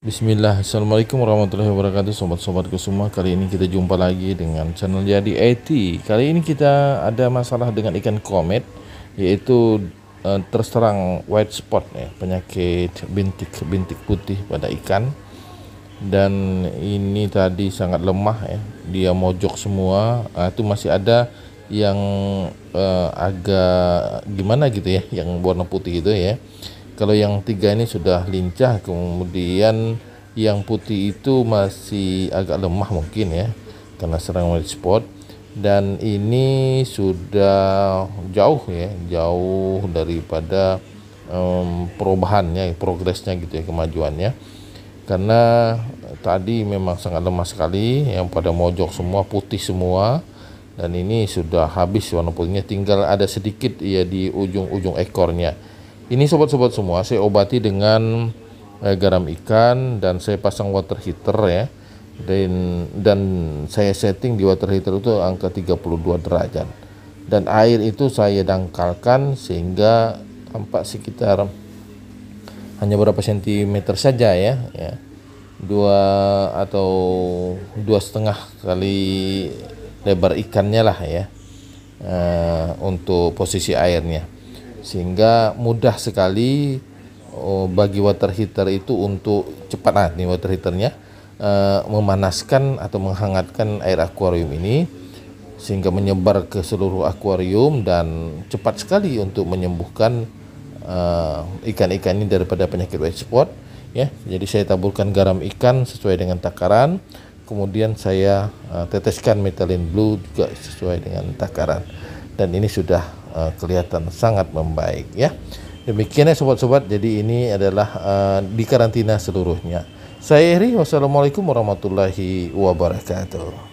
Bismillah, Assalamualaikum warahmatullahi wabarakatuh Sobat-sobatku semua, kali ini kita jumpa lagi dengan channel Jadi IT e Kali ini kita ada masalah dengan ikan komet Yaitu eh, terserang white spot ya Penyakit bintik-bintik putih pada ikan Dan ini tadi sangat lemah ya Dia mojok semua nah, Itu masih ada yang eh, agak gimana gitu ya Yang warna putih itu ya kalau yang tiga ini sudah lincah kemudian yang putih itu masih agak lemah mungkin ya karena serang white spot dan ini sudah jauh ya jauh daripada um, perubahannya progresnya gitu ya kemajuannya karena tadi memang sangat lemah sekali yang pada mojok semua putih semua dan ini sudah habis warna putihnya tinggal ada sedikit ya di ujung-ujung ekornya ini sobat-sobat semua saya obati dengan eh, garam ikan dan saya pasang water heater ya. Dan, dan saya setting di water heater itu angka 32 derajat. Dan air itu saya dangkalkan sehingga tampak sekitar hanya berapa sentimeter saja ya. ya dua atau dua setengah kali lebar ikannya lah ya uh, untuk posisi airnya sehingga mudah sekali oh, bagi water heater itu untuk cepat nah, nih water heaternya uh, memanaskan atau menghangatkan air akuarium ini sehingga menyebar ke seluruh akuarium dan cepat sekali untuk menyembuhkan uh, ikan-ikan ini daripada penyakit white spot ya jadi saya taburkan garam ikan sesuai dengan takaran kemudian saya uh, teteskan metalin blue juga sesuai dengan takaran dan ini sudah uh, kelihatan sangat membaik ya. demikiannya sobat-sobat, jadi ini adalah uh, eh, di karantina seluruhnya. Saya Eri, wassalamualaikum warahmatullahi wabarakatuh.